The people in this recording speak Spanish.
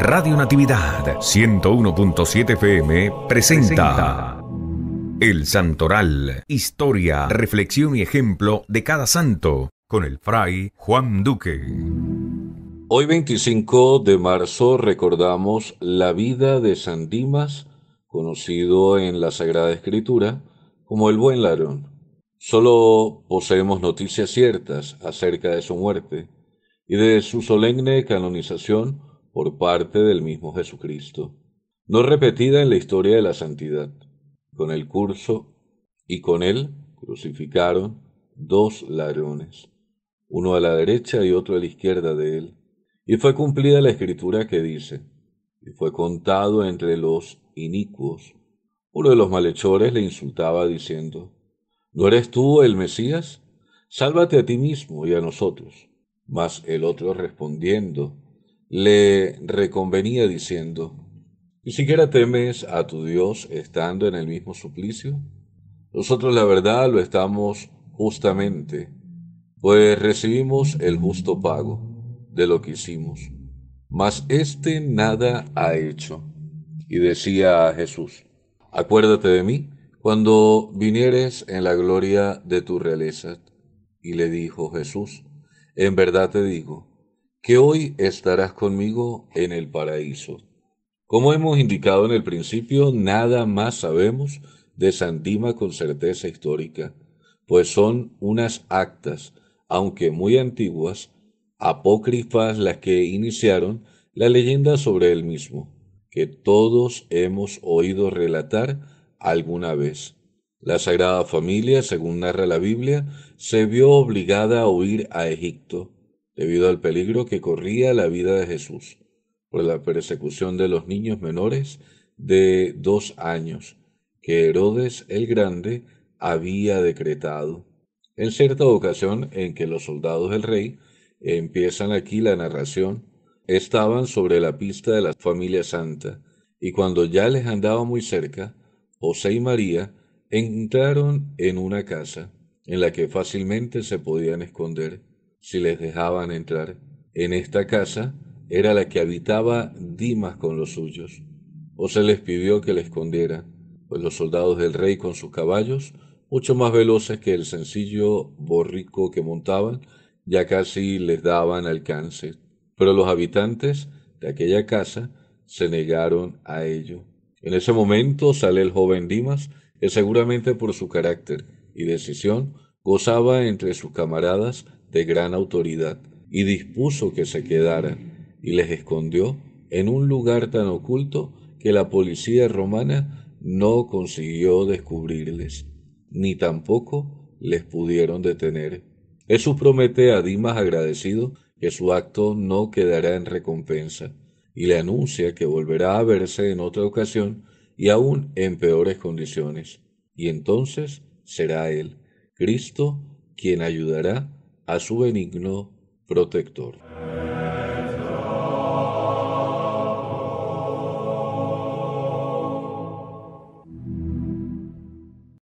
Radio Natividad 101.7 FM presenta El Santoral, historia, reflexión y ejemplo de cada santo, con el fray Juan Duque. Hoy 25 de marzo recordamos la vida de San Dimas, conocido en la Sagrada Escritura como el buen ladrón. Solo poseemos noticias ciertas acerca de su muerte y de su solemne canonización por parte del mismo Jesucristo, no repetida en la historia de la santidad. Con el curso y con él crucificaron dos ladrones, uno a la derecha y otro a la izquierda de él. Y fue cumplida la escritura que dice, y fue contado entre los inicuos. Uno de los malhechores le insultaba diciendo, ¿no eres tú el Mesías? Sálvate a ti mismo y a nosotros. Mas el otro respondiendo, le reconvenía diciendo, ¿Ni siquiera temes a tu Dios estando en el mismo suplicio? Nosotros la verdad lo estamos justamente, pues recibimos el justo pago de lo que hicimos, mas éste nada ha hecho. Y decía a Jesús, acuérdate de mí cuando vinieres en la gloria de tu realeza. Y le dijo Jesús, en verdad te digo, que hoy estarás conmigo en el paraíso. Como hemos indicado en el principio, nada más sabemos de Dima con certeza histórica, pues son unas actas, aunque muy antiguas, apócrifas las que iniciaron la leyenda sobre él mismo, que todos hemos oído relatar alguna vez. La Sagrada Familia, según narra la Biblia, se vio obligada a huir a Egipto debido al peligro que corría la vida de Jesús por la persecución de los niños menores de dos años que Herodes el Grande había decretado. En cierta ocasión en que los soldados del rey empiezan aquí la narración, estaban sobre la pista de la familia santa, y cuando ya les andaba muy cerca, José y María entraron en una casa en la que fácilmente se podían esconder si les dejaban entrar. En esta casa era la que habitaba Dimas con los suyos, o se les pidió que le escondiera, pues los soldados del rey con sus caballos, mucho más veloces que el sencillo borrico que montaban, ya casi les daban alcance. Pero los habitantes de aquella casa se negaron a ello. En ese momento sale el joven Dimas, que seguramente por su carácter y decisión gozaba entre sus camaradas de gran autoridad, y dispuso que se quedaran, y les escondió en un lugar tan oculto que la policía romana no consiguió descubrirles, ni tampoco les pudieron detener. Jesús promete a Dimas agradecido que su acto no quedará en recompensa, y le anuncia que volverá a verse en otra ocasión y aún en peores condiciones. Y entonces será Él, Cristo, quien ayudará a su benigno protector.